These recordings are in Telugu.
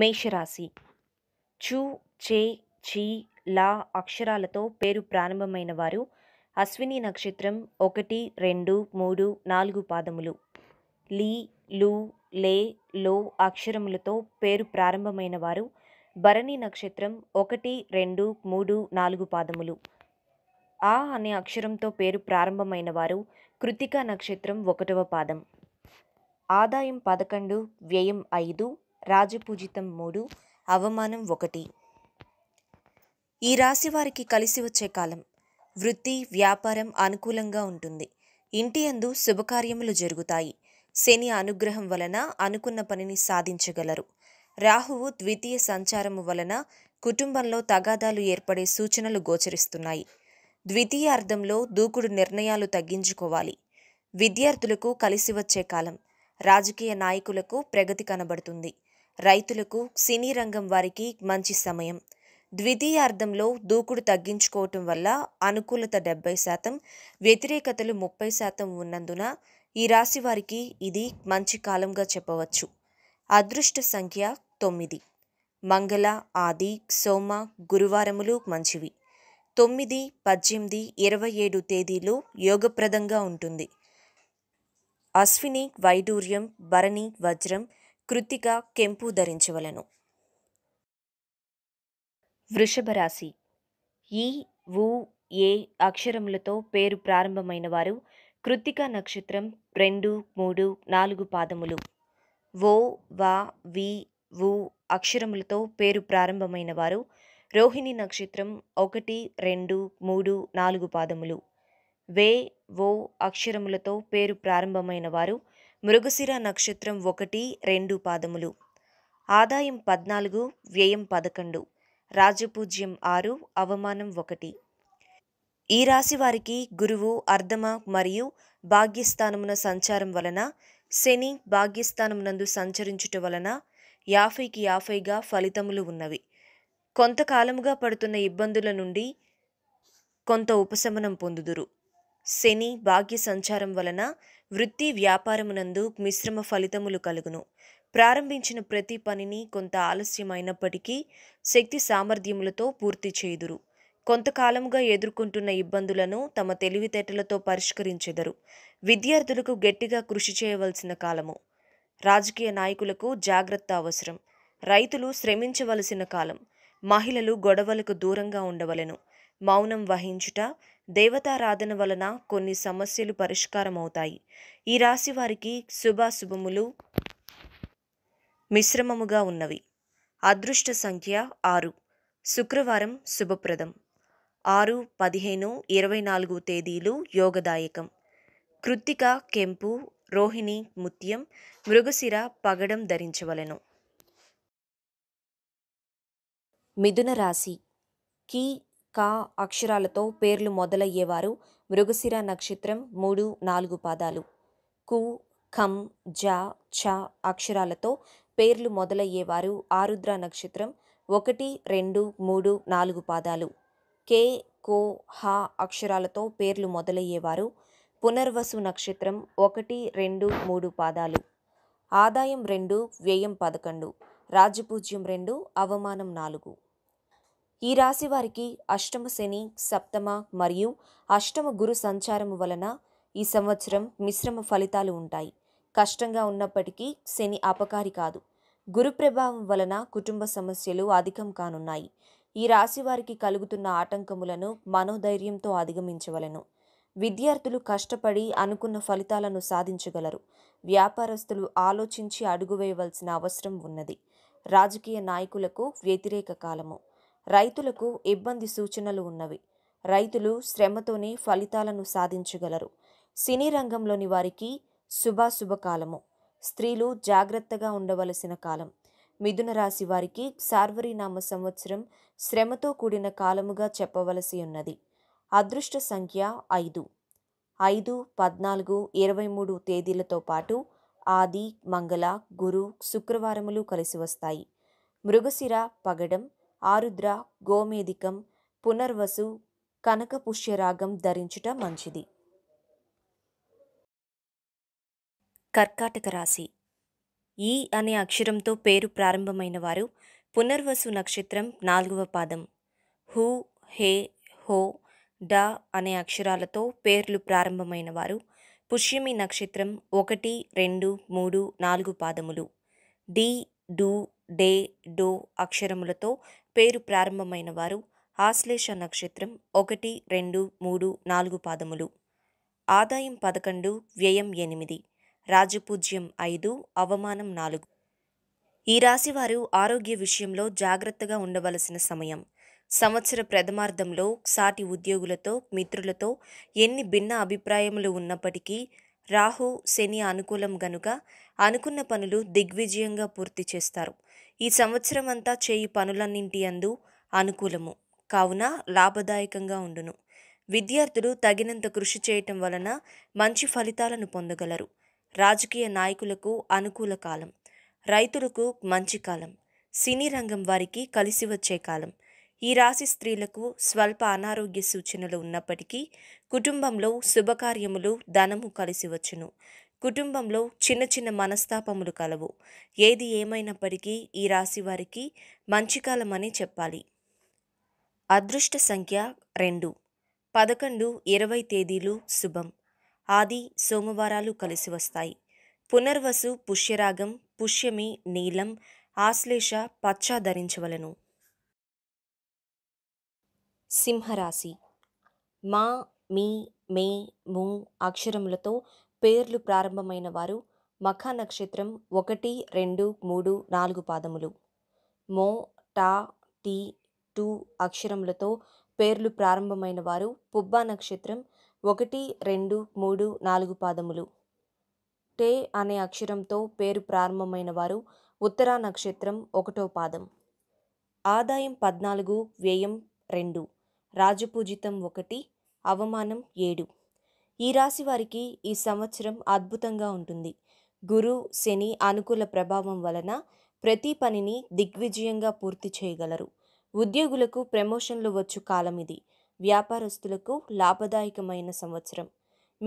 మేషరాశి చు చే చీ లా అక్షరాలతో పేరు ప్రారంభమైన వారు అశ్విని నక్షత్రం ఒకటి రెండు మూడు నాలుగు పాదములు లీ లు లే లో అక్షరములతో పేరు ప్రారంభమైన వారు భరణి నక్షత్రం ఒకటి రెండు మూడు నాలుగు పాదములు ఆ అనే అక్షరంతో పేరు ప్రారంభమైన వారు కృతికా నక్షత్రం ఒకటవ పాదం ఆదాయం పదకొండు వ్యయం ఐదు రాజపూజితం మూడు అవమానం ఒకటి ఈ రాశి వారికి కలిసి వచ్చే కాలం వృత్తి వ్యాపారం అనుకూలంగా ఉంటుంది ఇంటి అందు శుభకార్యములు జరుగుతాయి శని అనుగ్రహం వలన అనుకున్న పనిని సాధించగలరు రాహువు ద్వితీయ సంచారము వలన కుటుంబంలో తగాదాలు ఏర్పడే సూచనలు గోచరిస్తున్నాయి ద్వితీయ అర్థంలో దూకుడు నిర్ణయాలు తగ్గించుకోవాలి విద్యార్థులకు కలిసి వచ్చే కాలం రాజకీయ నాయకులకు ప్రగతి కనబడుతుంది రైతులకు సినీ రంగం వారికి మంచి సమయం ద్వితీయార్థంలో దూకుడు తగ్గించుకోవటం వల్ల అనుకూలత డెబ్బై శాతం వ్యతిరేకతలు ముప్పై శాతం ఉన్నందున ఈ రాశి వారికి ఇది మంచి కాలంగా చెప్పవచ్చు అదృష్ట సంఖ్య తొమ్మిది మంగళ ఆది సోమ గురువారములు మంచివి తొమ్మిది పద్దెనిమిది ఇరవై ఏడు తేదీలు యోగప్రదంగా ఉంటుంది అశ్విని వైడూర్యం భరణి వజ్రం కృతిక కెంపు ధరించవలను వృషభరాశి ఈ ఊ ఏ అక్షరములతో పేరు ప్రారంభమైన వారు కృత్తిక నక్షత్రం రెండు మూడు నాలుగు పాదములు ఓ వా వి ఉ అక్షరములతో పేరు ప్రారంభమైన వారు రోహిణి నక్షత్రం ఒకటి రెండు మూడు నాలుగు పాదములు వే ఓ అక్షరములతో పేరు ప్రారంభమైన వారు మృగశిర నక్షత్రం ఒకటి రెండు పాదములు ఆదాయం పద్నాలుగు వ్యయం పదకొండు రాజపూజ్యం ఆరు అవమానం ఒకటి ఈ రాశి వారికి గురువు అర్ధమ మరియు భాగ్యస్థానమున సంచారం వలన శని భాగ్యస్థానమునందు సంచరించుట వలన యాభైకి యాభైగా ఫలితములు ఉన్నవి కొంతకాలముగా పడుతున్న ఇబ్బందుల నుండి కొంత ఉపశమనం పొందుదురు శని భాగ్య సంచారం వలన వృత్తి వ్యాపారమునందు మిశ్రమ ఫలితములు కలుగును ప్రారంభించిన ప్రతి పనిని కొంత ఆలస్యమైనప్పటికీ శక్తి సామర్థ్యములతో పూర్తి చేయుదురు కొంతకాలముగా ఎదుర్కొంటున్న ఇబ్బందులను తమ తెలివితేటలతో పరిష్కరించెదరు విద్యార్థులకు గట్టిగా కృషి చేయవలసిన కాలము రాజకీయ నాయకులకు జాగ్రత్త అవసరం రైతులు శ్రమించవలసిన కాలం మహిళలు గొడవలకు దూరంగా ఉండవలను మౌనం వహించుట దేవతారాధన వలన కొన్ని సమస్యలు పరిష్కారం అవుతాయి ఈ రాశి వారికి శుభాశుభములు మిశ్రమముగా ఉన్నవి అదృష్ట సంఖ్య ఆరు శుక్రవారం శుభప్రదం ఆరు పదిహేను ఇరవై నాలుగు తేదీలు యోగదాయకం కృత్తిక కెంపు రోహిణి ముత్యం మృగశిర పగడం ధరించవలను మిథున రాశి కీ కా అక్షరాలతో పేర్లు మొదలయ్యేవారు మృగశిర నక్షత్రం మూడు నాలుగు పాదాలు కు ఖం జ ఛ అక్షరాలతో పేర్లు మొదలయ్యేవారు ఆరుద్ర నక్షత్రం ఒకటి రెండు మూడు నాలుగు పాదాలు కే కో హ అక్షరాలతో పేర్లు మొదలయ్యేవారు పునర్వసు నక్షత్రం ఒకటి రెండు మూడు పాదాలు ఆదాయం రెండు వ్యయం పదకొండు రాజపూజ్యం రెండు అవమానం నాలుగు ఈ రాశి వారికి అష్టమ శని సప్తమ మరియు అష్టమ గురు సంచారము వలన ఈ సంవత్సరం మిశ్రమ ఫలితాలు ఉంటాయి కష్టంగా ఉన్నప్పటికీ శని అపకారి కాదు గురు ప్రభావం వలన కుటుంబ సమస్యలు అధికం కానున్నాయి ఈ రాశి వారికి కలుగుతున్న ఆటంకములను మనోధైర్యంతో అధిగమించవలను విద్యార్థులు కష్టపడి అనుకున్న ఫలితాలను సాధించగలరు వ్యాపారస్తులు ఆలోచించి అడుగు వేయవలసిన అవసరం ఉన్నది రాజకీయ నాయకులకు వ్యతిరేక కాలము రైతులకు ఇబ్బంది సూచనలు ఉన్నవి రైతులు శ్రమతోనే ఫలితాలను సాధించగలరు సినీ రంగంలోని వారికి శుభాశుభకాలము స్త్రీలు జాగ్రత్తగా ఉండవలసిన కాలం మిథున రాశి వారికి నామ సంవత్సరం శ్రమతో కూడిన కాలముగా చెప్పవలసి ఉన్నది అదృష్ట సంఖ్య ఐదు ఐదు పద్నాలుగు ఇరవై మూడు తేదీలతో పాటు ఆది మంగళ గురు శుక్రవారములు కలిసి వస్తాయి మృగశిర పగడం ఆరుద్ర గోమేధికం పునర్వసు కనకపుష్యరాగం ధరించుట మంచిది కర్కాటక రాశి ఈ అనే అక్షరంతో పేరు ప్రారంభమైన వారు పునర్వసు నక్షత్రం నాలుగవ పాదం హు హే హో డ అనే అక్షరాలతో పేర్లు ప్రారంభమైన వారు పుష్యమి నక్షత్రం ఒకటి రెండు మూడు నాలుగు పాదములు డి డు డే డో అక్షరములతో పేరు ప్రారంభమైన వారు ఆశ్లేష నక్షత్రం ఒకటి రెండు మూడు నాలుగు పాదములు ఆదాయం పదకొండు వ్యయం ఎనిమిది రాజపూజ్యం ఐదు అవమానం నాలుగు ఈ రాశివారు ఆరోగ్య విషయంలో జాగ్రత్తగా ఉండవలసిన సమయం సంవత్సర ప్రథమార్థంలో సాటి ఉద్యోగులతో మిత్రులతో ఎన్ని భిన్న అభిప్రాయములు ఉన్నప్పటికీ రాహు శని అనుకూలం గనుక అనుకున్న పనులు దిగ్విజయంగా పూర్తి చేస్తారు ఈ సంవత్సరం అంతా చేయి పనులన్నింటి అందు అనుకూలము కావున లాభదాయకంగా ఉండును విద్యార్థులు తగినంత కృషి చేయటం వలన మంచి ఫలితాలను పొందగలరు రాజకీయ నాయకులకు అనుకూల కాలం రైతులకు మంచి కాలం సినీ రంగం వారికి కలిసి వచ్చే కాలం ఈ రాశి స్త్రీలకు స్వల్ప అనారోగ్య సూచనలు ఉన్నప్పటికీ కుటుంబంలో శుభకార్యములు ధనము కలిసి వచ్చును కుటుంబంలో చిన్న చిన్న మనస్తాపములు కలవు ఏది ఏమైనప్పటికీ ఈ రాశి వారికి మంచి కాలమని చెప్పాలి అదృష్ట సంఖ్య రెండు పదకొండు ఇరవై తేదీలు శుభం ఆది సోమవారాలు కలిసి వస్తాయి పునర్వసు పుష్యరాగం పుష్యమి నీలం ఆశ్లేష పచ్చ ధరించవలను సింహరాశి మా మీ మే ము అక్షరములతో పేర్లు ప్రారంభమైన వారు మఖ నక్షత్రం ఒకటి రెండు మూడు నాలుగు పాదములు మో టా టీ టూ అక్షరములతో పేర్లు ప్రారంభమైన వారు పుబ్బా నక్షత్రం ఒకటి రెండు మూడు నాలుగు పాదములు టే అనే అక్షరంతో పేరు ప్రారంభమైన వారు ఉత్తరా నక్షత్రం ఒకటో పాదం ఆదాయం పద్నాలుగు వ్యయం రెండు రాజపూజితం ఒకటి అవమానం ఏడు ఈ రాశి వారికి ఈ సంవత్సరం అద్భుతంగా ఉంటుంది గురు శని అనుకూల ప్రభావం వలన ప్రతి పనిని దిగ్విజయంగా పూర్తి చేయగలరు ఉద్యోగులకు ప్రమోషన్లు వచ్చు కాలం ఇది వ్యాపారస్తులకు లాభదాయకమైన సంవత్సరం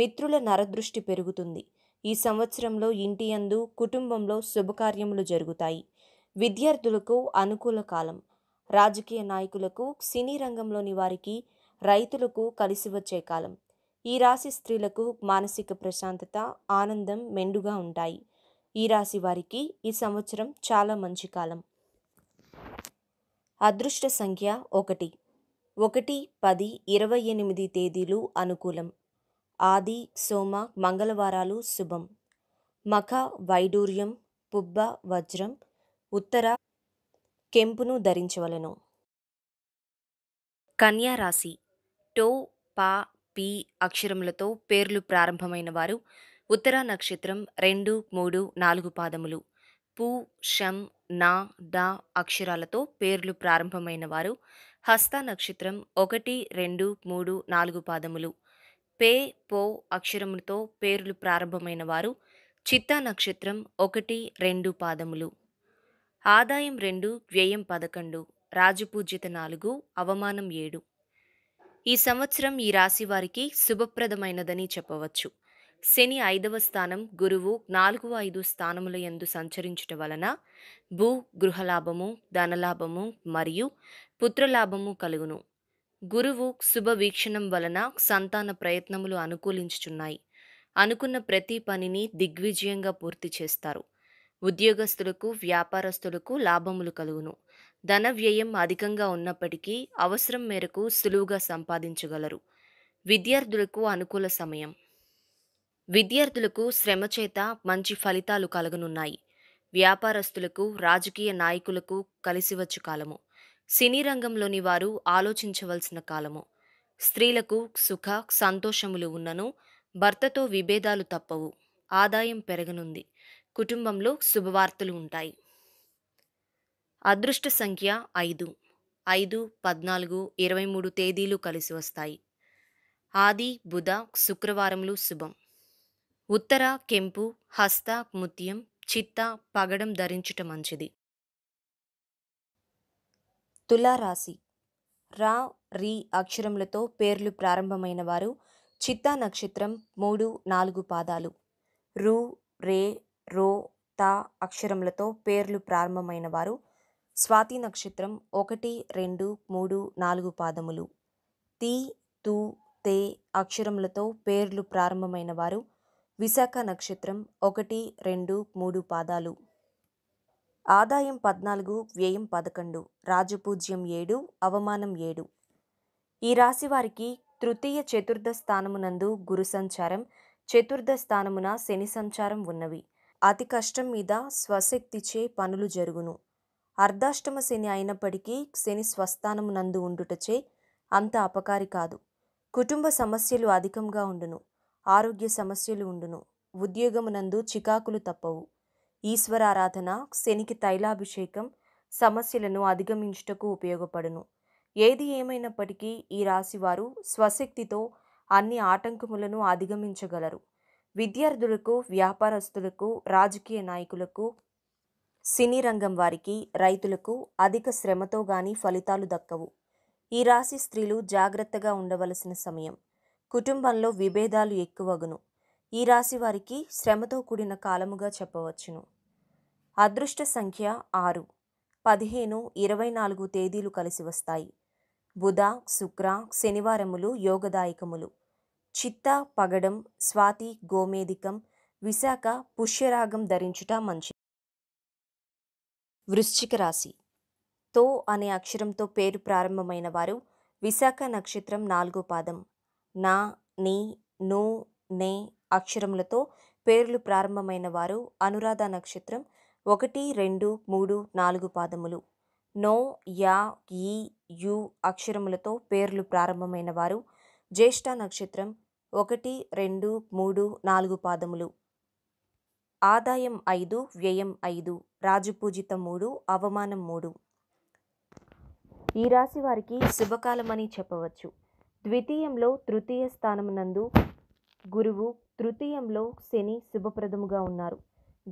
మిత్రుల నరదృష్టి పెరుగుతుంది ఈ సంవత్సరంలో ఇంటి అందు కుటుంబంలో శుభకార్యములు జరుగుతాయి విద్యార్థులకు అనుకూల కాలం రాజకీయ నాయకులకు సినీ రంగంలోని వారికి రైతులకు కలిసి వచ్చే కాలం ఈ రాశి స్త్రీలకు మానసిక ప్రశాంతత ఆనందం మెండుగా ఉంటాయి ఈ రాశి వారికి ఈ సంవత్సరం చాలా మంచి కాలం అదృష్ట సంఖ్య ఒకటి ఒకటి పది ఇరవై ఎనిమిది తేదీలు అనుకూలం ఆది సోమ మంగళవారాలు శుభం మఖ వైడూర్యం పుబ్బ వజ్రం ఉత్తర కెంపును ధరించవలను కన్యారాశి టో పా పి అక్షరములతో పేర్లు ప్రారంభమైన వారు ఉత్తరా నక్షత్రం రెండు మూడు నాలుగు పాదములు పు షం నా డా అక్షరాలతో పేర్లు ప్రారంభమైన వారు హస్త నక్షత్రం ఒకటి రెండు మూడు నాలుగు పాదములు పే పో అక్షరములతో పేర్లు ప్రారంభమైన వారు చిత్తా నక్షత్రం ఒకటి రెండు పాదములు ఆదాయం రెండు వ్యయం పదకొండు రాజపూజ్యత నాలుగు అవమానం ఏడు ఈ సంవత్సరం ఈ రాశి వారికి శుభప్రదమైనదని చెప్పవచ్చు శని ఐదవ స్థానం గురువు నాలుగు ఐదు స్థానముల ఎందు సంచరించుట వలన భూ గృహలాభము ధనలాభము మరియు పుత్రలాభము కలుగును గురువు శుభ వీక్షణం వలన సంతాన ప్రయత్నములు అనుకూలించుచున్నాయి అనుకున్న ప్రతి పనిని దిగ్విజయంగా పూర్తి చేస్తారు ఉద్యోగస్తులకు వ్యాపారస్తులకు లాభములు కలుగును ధన వ్యయం అధికంగా ఉన్నప్పటికీ అవసరం మేరకు సులువుగా సంపాదించగలరు విద్యార్థులకు అనుకూల సమయం విద్యార్థులకు శ్రమ చేత మంచి ఫలితాలు కలగనున్నాయి వ్యాపారస్తులకు రాజకీయ నాయకులకు కలిసివచ్చు కాలము సినీ రంగంలోని వారు ఆలోచించవలసిన కాలము స్త్రీలకు సుఖ సంతోషములు ఉన్నను భర్తతో విభేదాలు తప్పవు ఆదాయం పెరగనుంది కుటుంబంలో శుభవార్తలు ఉంటాయి అదృష్ట సంఖ్య ఐదు ఐదు పద్నాలుగు ఇరవై మూడు తేదీలు కలిసి వస్తాయి ఆది బుధ శుక్రవారములు శుభం ఉత్తర కెంపు హస్త ముత్యం చిత్త పగడం ధరించుట మంచిది తులారాశి రా రి అక్షరములతో పేర్లు ప్రారంభమైన వారు చిత్తా నక్షత్రం మూడు నాలుగు పాదాలు రు రే రో తా అక్షరములతో పేర్లు ప్రారంభమైన వారు స్వాతి నక్షత్రం ఒకటి రెండు మూడు నాలుగు పాదములు తి తు తే అక్షరములతో పేర్లు ప్రారంభమైన వారు విశాఖ నక్షత్రం ఒకటి రెండు మూడు పాదాలు ఆదాయం పద్నాలుగు వ్యయం పదకొండు రాజపూజ్యం ఏడు అవమానం ఏడు ఈ రాశి వారికి తృతీయ చతుర్థ స్థానమునందు గురు సంచారం చతుర్థ స్థానమున శని సంచారం ఉన్నవి అతి కష్టం మీద స్వశక్తిచే పనులు జరుగును అర్ధాష్టమ శని అయినప్పటికీ శని స్వస్థానము నందు ఉండుటచే అంత అపకారి కాదు కుటుంబ సమస్యలు అధికంగా ఉండును ఆరోగ్య సమస్యలు ఉండును ఉద్యోగమునందు చికాకులు తప్పవు ఈశ్వరారాధన శనికి తైలాభిషేకం సమస్యలను అధిగమించుటకు ఉపయోగపడును ఏది ఏమైనప్పటికీ ఈ రాశివారు స్వశక్తితో అన్ని ఆటంకములను అధిగమించగలరు విద్యార్థులకు వ్యాపారస్తులకు రాజకీయ నాయకులకు సినీ రంగం వారికి రైతులకు అధిక శ్రమతో గాని ఫలితాలు దక్కవు ఈ రాశి స్త్రీలు జాగ్రత్తగా ఉండవలసిన సమయం కుటుంబంలో విభేదాలు ఎక్కువగును ఈ రాశి వారికి శ్రమతో కూడిన కాలముగా చెప్పవచ్చును అదృష్ట సంఖ్య ఆరు పదిహేను ఇరవై నాలుగు తేదీలు కలిసి వస్తాయి బుధ శుక్ర శనివారములు యోగదాయకములు చిత్త పగడం స్వాతి గోమేదికం విశాఖ పుష్యరాగం ధరించుట మంచిది వృశ్చిక రాశి తో అనే అక్షరంతో పేరు ప్రారంభమైన వారు విశాఖ నక్షత్రం నాలుగో పాదం నా నీ నూ నే అక్షరములతో పేర్లు ప్రారంభమైన వారు అనురాధ నక్షత్రం ఒకటి రెండు మూడు నాలుగు పాదములు నో యా ఈ యు అక్షరములతో పేర్లు ప్రారంభమైన వారు జ్యేష్ఠ నక్షత్రం ఒకటి రెండు మూడు నాలుగు పాదములు ఆదాయం ఐదు వ్యయం ఐదు రాజపూజిత మూడు అవమానం మూడు ఈ రాశి వారికి శుభకాలమని చెప్పవచ్చు ద్వితీయంలో తృతీయ స్థానమునందు గురువు తృతీయంలో శని శుభప్రదముగా ఉన్నారు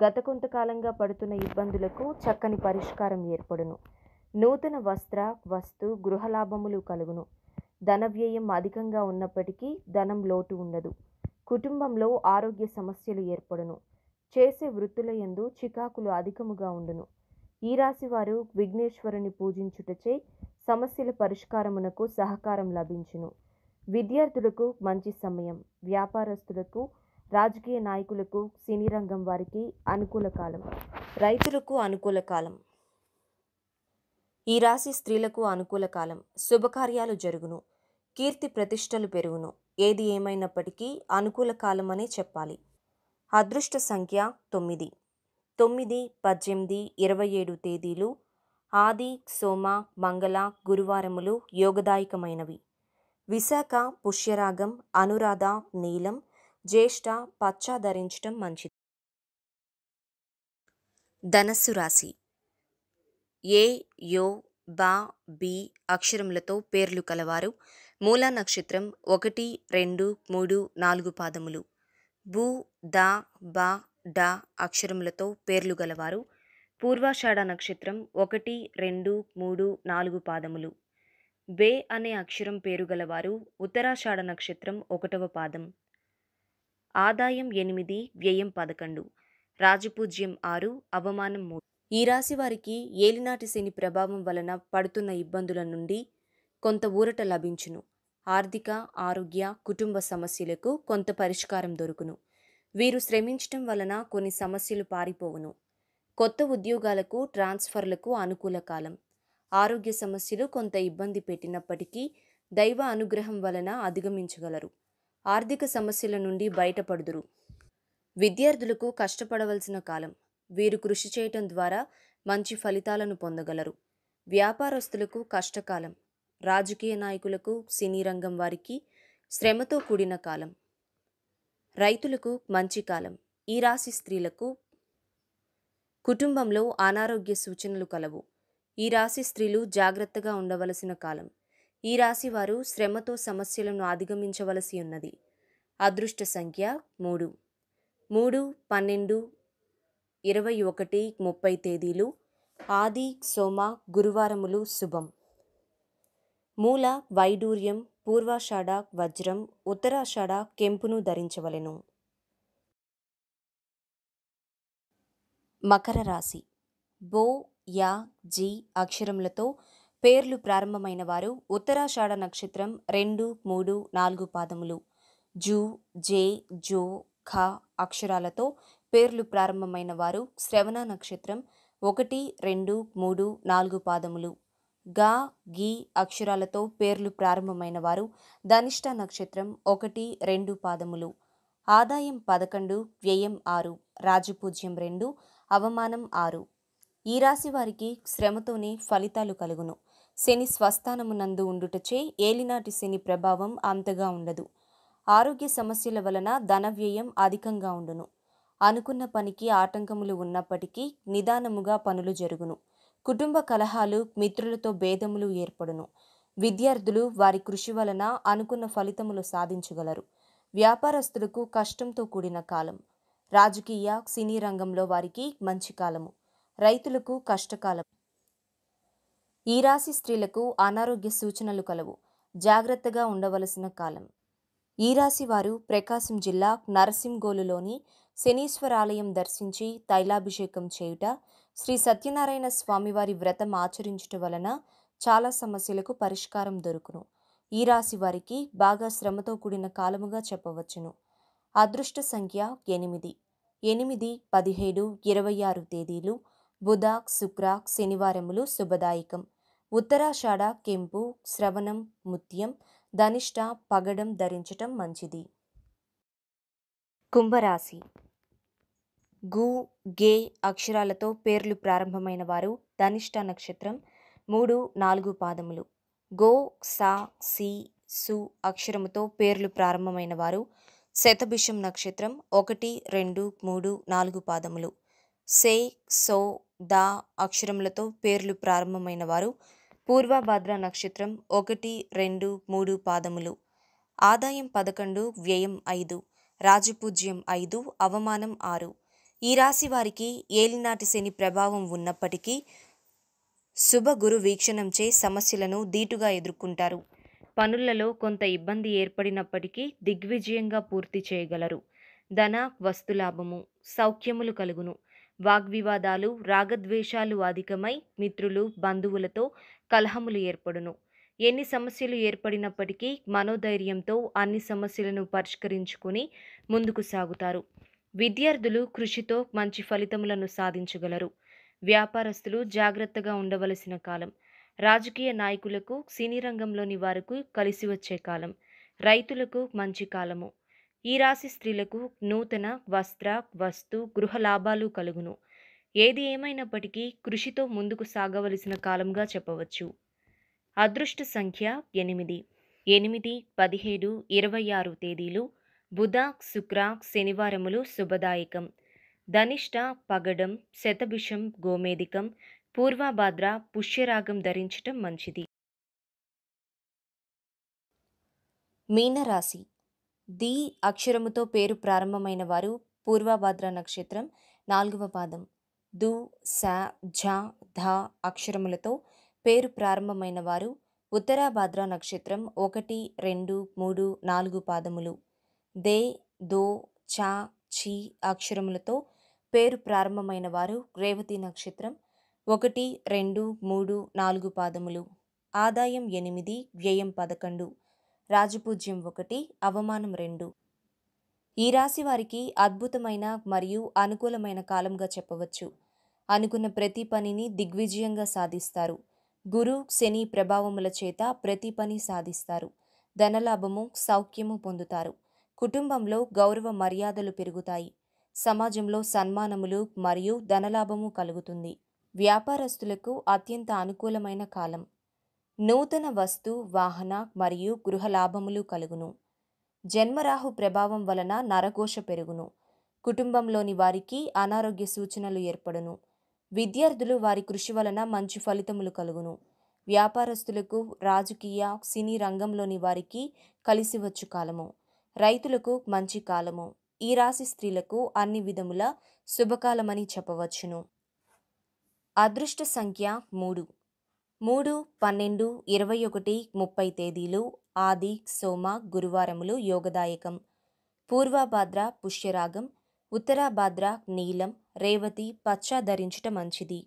గత కొంతకాలంగా పడుతున్న ఇబ్బందులకు చక్కని పరిష్కారం ఏర్పడును నూతన వస్త్ర వస్తు గృహలాభములు కలుగును ధన వ్యయం అధికంగా ఉన్నప్పటికీ ధనం లోటు ఉండదు కుటుంబంలో ఆరోగ్య సమస్యలు ఏర్పడును చేసే వృత్తుల ఎందు చికాకులు అధికముగా ఉండును ఈ రాశి వారు విఘ్నేశ్వరుని పూజించుటచే సమస్యల పరిష్కారమునకు సహకారం లభించును విద్యార్థులకు మంచి సమయం వ్యాపారస్తులకు రాజకీయ నాయకులకు సినీ రంగం వారికి అనుకూల కాలం రైతులకు అనుకూల కాలం ఈ రాశి స్త్రీలకు అనుకూల కాలం శుభకార్యాలు జరుగును కీర్తి ప్రతిష్టలు పెరుగును ఏది ఏమైనప్పటికీ అనుకూల కాలం అనే చెప్పాలి అదృష్ట సంఖ్య తొమ్మిది తొమ్మిది పద్దెనిమిది ఇరవై ఏడు తేదీలు ఆది సోమ మంగళ గురువారములు యోగదాయకమైనవి విశాఖ పుష్యరాగం అనురాధ నీలం జ్యేష్ఠ పచ్చ ధరించటం మంచిది ధనస్సు రాశి ఏ యో బా బి అక్షరములతో పేర్లు కలవారు మూలా నక్షత్రం ఒకటి రెండు మూడు నాలుగు పాదములు బు ద బ డ అక్షరములతో పేర్లు గలవారు పూర్వాషాఢ నక్షత్రం ఒకటి రెండు మూడు నాలుగు పాదములు బే అనే అక్షరం పేరు గలవారు ఉత్తరాషాఢ నక్షత్రం ఒకటవ పాదం ఆదాయం ఎనిమిది వ్యయం పదకొండు రాజపూజ్యం ఆరు అవమానం మూడు ఈ రాశి వారికి ఏలినాటి శని ప్రభావం వలన పడుతున్న ఇబ్బందుల నుండి కొంత ఊరట లభించును ఆర్థిక ఆరోగ్య కుటుంబ సమస్యలకు కొంత పరిష్కారం దొరుకును వీరు శ్రమించటం వలన కొన్ని సమస్యలు పారిపోవును కొత్త ఉద్యోగాలకు ట్రాన్స్ఫర్లకు అనుకూల కాలం ఆరోగ్య సమస్యలు కొంత ఇబ్బంది పెట్టినప్పటికీ దైవ అనుగ్రహం వలన అధిగమించగలరు ఆర్థిక సమస్యల నుండి బయటపడుదురు విద్యార్థులకు కష్టపడవలసిన కాలం వీరు కృషి చేయటం ద్వారా మంచి ఫలితాలను పొందగలరు వ్యాపారస్తులకు కష్టకాలం రాజకీయ నాయకులకు సినీ రంగం వారికి శ్రమతో కూడిన కాలం రైతులకు మంచి కాలం ఈ రాశి స్త్రీలకు కుటుంబంలో అనారోగ్య సూచనలు కలవు ఈ రాశి స్త్రీలు జాగ్రత్తగా ఉండవలసిన కాలం ఈ రాశి వారు శ్రమతో సమస్యలను అధిగమించవలసి ఉన్నది అదృష్ట సంఖ్య మూడు మూడు పన్నెండు ఇరవై ఒకటి ముప్పై తేదీలు ఆది సోమ గురువారములు శుభం మూల వైడూర్యం పూర్వాషాఢ వజ్రం ఉత్తరాషాఢ కెంపును ధరించవలెను మకర రాశి బో యా జి అక్షరములతో పేర్లు ప్రారంభమైన వారు ఉత్తరాషాఢ నక్షత్రం రెండు మూడు నాలుగు పాదములు జూ జే జో ఖ అక్షరాలతో పేర్లు ప్రారంభమైన వారు శ్రవణ నక్షత్రం ఒకటి రెండు మూడు నాలుగు పాదములు గా గి అక్షరాలతో పేర్లు ప్రారంభమైన వారు ధనిష్ట నక్షత్రం ఒకటి రెండు పాదములు ఆదాయం పదకొండు వ్యయం ఆరు రాజపూజ్యం రెండు అవమానం ఆరు ఈ రాశి వారికి శ్రమతోనే ఫలితాలు కలుగును శని స్వస్థానమునందు ఉండుటచే ఏలినాటి శని ప్రభావం అంతగా ఉండదు ఆరోగ్య సమస్యల వలన ధన వ్యయం అధికంగా ఉండును అనుకున్న పనికి ఆటంకములు ఉన్నప్పటికీ నిదానముగా పనులు జరుగును కుటుంబ కలహాలు మిత్రులతో భేదములు ఏర్పడును విద్యార్థులు వారి కృషి వలన అనుకున్న ఫలితములు సాధించగలరు వ్యాపారస్తులకు కష్టంతో కూడిన కాలం రాజకీయ సినీ రంగంలో వారికి మంచి కాలము రైతులకు కష్టకాలం ఈ రాశి స్త్రీలకు అనారోగ్య సూచనలు కలవు జాగ్రత్తగా ఉండవలసిన కాలం ఈ రాశి వారు ప్రకాశం జిల్లా నరసింగోలులోని శనీశ్వరాలయం దర్శించి తైలాభిషేకం చేయుట శ్రీ సత్యనారాయణ స్వామివారి వ్రతం ఆచరించటం వలన చాలా సమస్యలకు పరిష్కారం దొరుకును ఈ రాశి వారికి బాగా శ్రమతో కూడిన కాలముగా చెప్పవచ్చును అదృష్ట సంఖ్య ఎనిమిది ఎనిమిది పదిహేడు ఇరవై ఆరు తేదీలు బుధ శుక్ర శనివారములు శుభదాయకం ఉత్తరాషాఢ కెంపు శ్రవణం ముత్యం ధనిష్ట పగడం ధరించటం మంచిది కుంభరాశి గు గే అక్షరాలతో పేర్లు ప్రారంభమైన వారు ధనిష్ట నక్షత్రం మూడు నాలుగు పాదములు గో సా సి సు అక్షరముతో పేర్లు ప్రారంభమైన వారు శతభిషం నక్షత్రం ఒకటి రెండు మూడు నాలుగు పాదములు సే సో దా అక్షరములతో పేర్లు ప్రారంభమైన వారు పూర్వభద్ర నక్షత్రం ఒకటి రెండు మూడు పాదములు ఆదాయం పదకొండు వ్యయం ఐదు రాజపూజ్యం ఐదు అవమానం ఆరు ఈ రాశి వారికి ఏలినాటి శని ప్రభావం ఉన్నప్పటికీ శుభ గురు వీక్షణంచే సమస్యలను ధీటుగా ఎదుర్కొంటారు పనులలో కొంత ఇబ్బంది ఏర్పడినప్పటికీ దిగ్విజయంగా పూర్తి చేయగలరు ధన వస్తులాభము సౌఖ్యములు కలుగును వాగ్వివాదాలు రాగద్వేషాలు అధికమై మిత్రులు బంధువులతో కలహములు ఏర్పడును ఎన్ని సమస్యలు ఏర్పడినప్పటికీ మనోధైర్యంతో అన్ని సమస్యలను పరిష్కరించుకుని ముందుకు సాగుతారు విద్యార్థులు కృషితో మంచి ఫలితములను సాధించగలరు వ్యాపారస్తులు జాగ్రత్తగా ఉండవలసిన కాలం రాజకీయ నాయకులకు సినీ రంగంలోని వారికి కలిసి వచ్చే కాలం రైతులకు మంచి కాలము ఈ రాశి స్త్రీలకు నూతన వస్త్ర వస్తు గృహ లాభాలు కలుగును ఏది ఏమైనప్పటికీ కృషితో ముందుకు సాగవలసిన కాలంగా చెప్పవచ్చు అదృష్ట సంఖ్య ఎనిమిది ఎనిమిది పదిహేడు ఇరవై ఆరు తేదీలు బుధ శుక్ర శనివారములు శుభదాయకం ధనిష్ట పగడం శతభిషం గోమేదికం పూర్వభాద్ర పుష్యరాగం ధరించటం మంచిది మీనరాశి ది అక్షరముతో పేరు ప్రారంభమైన వారు పూర్వభాద్ర నక్షత్రం నాలుగవ పాదం దు స ఝ ధ అక్షరములతో పేరు ప్రారంభమైన వారు ఉత్తరాభాద్ర నక్షత్రం ఒకటి రెండు మూడు నాలుగు పాదములు దే దో చా ఛీ అక్షరములతో పేరు ప్రారంభమైన వారు రేవతి నక్షత్రం ఒకటి రెండు మూడు నాలుగు పాదములు ఆదాయం ఎనిమిది వ్యయం పదకొండు రాజపూజ్యం ఒకటి అవమానం రెండు ఈ రాశి వారికి అద్భుతమైన మరియు అనుకూలమైన కాలంగా చెప్పవచ్చు అనుకున్న ప్రతి పనిని దిగ్విజయంగా సాధిస్తారు గురు శని ప్రభావముల చేత ప్రతి పని సాధిస్తారు ధనలాభము సౌఖ్యము పొందుతారు కుటుంబంలో గౌరవ మర్యాదలు పెరుగుతాయి సమాజంలో సన్మానములు మరియు ధనలాభము కలుగుతుంది వ్యాపారస్తులకు అత్యంత అనుకూలమైన కాలం నూతన వస్తు వాహన మరియు గృహ లాభములు కలుగును జన్మరాహు ప్రభావం వలన నరఘోష పెరుగును కుటుంబంలోని వారికి అనారోగ్య సూచనలు ఏర్పడును విద్యార్థులు వారి కృషి వలన మంచి ఫలితములు కలుగును వ్యాపారస్తులకు రాజకీయ సినీ రంగంలోని వారికి కలిసివచ్చు కాలము రైతులకు మంచి కాలము ఈ రాశి స్త్రీలకు అన్ని విధముల శుభకాలమని చెప్పవచ్చును అదృష్ట సంఖ్య మూడు మూడు పన్నెండు ఇరవై ఒకటి ముప్పై తేదీలు ఆది సోమ గురువారములు యోగదాయకం పూర్వభాద్ర పుష్యరాగం ఉత్తరాభాద్ర నీలం రేవతి పచ్చ ధరించుట మంచిది